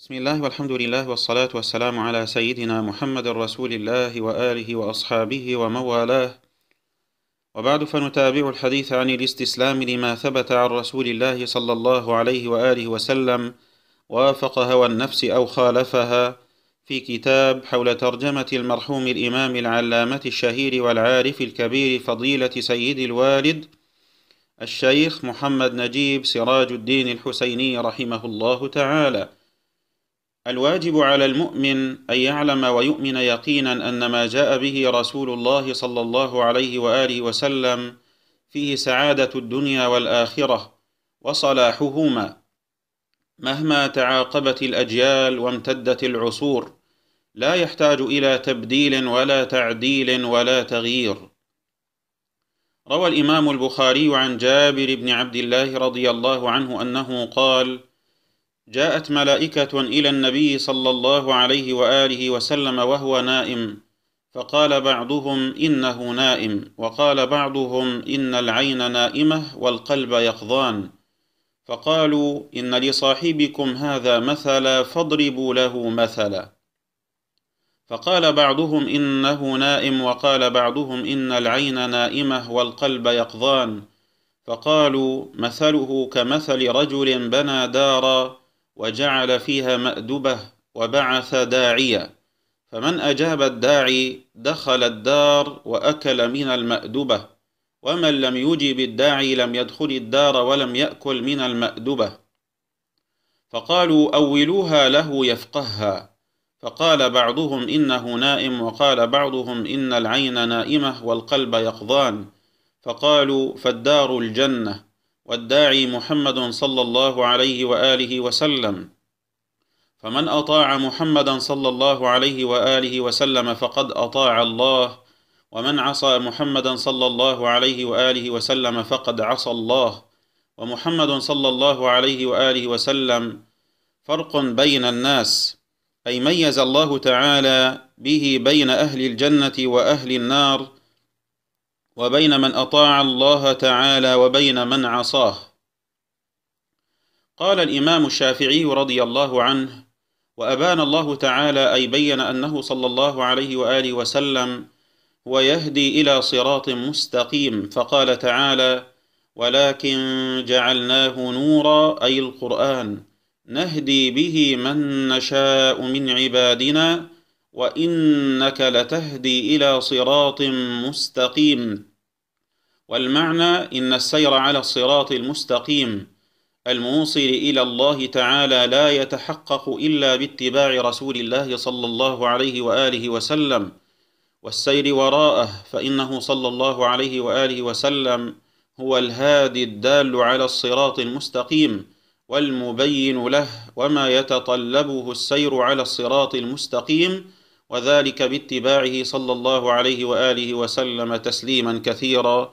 بسم الله والحمد لله والصلاة والسلام على سيدنا محمد رسول الله وآله وأصحابه وموالاه وبعد فنتابع الحديث عن الاستسلام لما ثبت عن رسول الله صلى الله عليه وآله وسلم وافق هوى النفس أو خالفها في كتاب حول ترجمة المرحوم الإمام العلامة الشهير والعارف الكبير فضيلة سيد الوالد الشيخ محمد نجيب سراج الدين الحسيني رحمه الله تعالى الواجب على المؤمن أن يعلم ويؤمن يقينا أن ما جاء به رسول الله صلى الله عليه وآله وسلم فيه سعادة الدنيا والآخرة وصلاحهما مهما تعاقبت الأجيال وامتدت العصور لا يحتاج إلى تبديل ولا تعديل ولا تغيير روى الإمام البخاري عن جابر بن عبد الله رضي الله عنه أنه قال: جاءت ملائكة إلى النبي صلى الله عليه وآله وسلم وهو نائم فقال بعضهم إنه نائم وقال بعضهم إن العين نائمة والقلب يقظان فقالوا إن لصاحبكم هذا مثلا فاضربوا له مثلا فقال بعضهم إنه نائم وقال بعضهم إن العين نائمة والقلب يقظان فقالوا مثله كمثل رجل بنى دارا وجعل فيها مأدبة وبعث داعيا فمن أجاب الداعي دخل الدار وأكل من المأدبة ومن لم يجب الداعي لم يدخل الدار ولم يأكل من المأدبة فقالوا أولوها له يفقهها فقال بعضهم إنه نائم وقال بعضهم إن العين نائمة والقلب يقظان فقالوا فالدار الجنة والداعي محمد صلى الله عليه واله وسلم فمن اطاع محمدا صلى الله عليه واله وسلم فقد اطاع الله ومن عصى محمدا صلى الله عليه واله وسلم فقد عصى الله ومحمد صلى الله عليه واله وسلم فرق بين الناس اي ميز الله تعالى به بين اهل الجنه واهل النار وبين من أطاع الله تعالى وبين من عصاه قال الإمام الشافعي رضي الله عنه وأبان الله تعالى أي بين أنه صلى الله عليه وآله وسلم ويهدي إلى صراط مستقيم فقال تعالى ولكن جعلناه نورا أي القرآن نهدي به من نشاء من عبادنا وإنك لتهدي إلى صراط مستقيم والمعنى إن السير على الصراط المستقيم الموصل إلى الله تعالى لا يتحقق إلا باتباع رسول الله صلى الله عليه وآله وسلم والسير وراءه فإنه صلى الله عليه وآله وسلم هو الهادي الدال على الصراط المستقيم والمبين له وما يتطلبه السير على الصراط المستقيم وذلك باتباعه صلى الله عليه واله وسلم تسليما كثيرا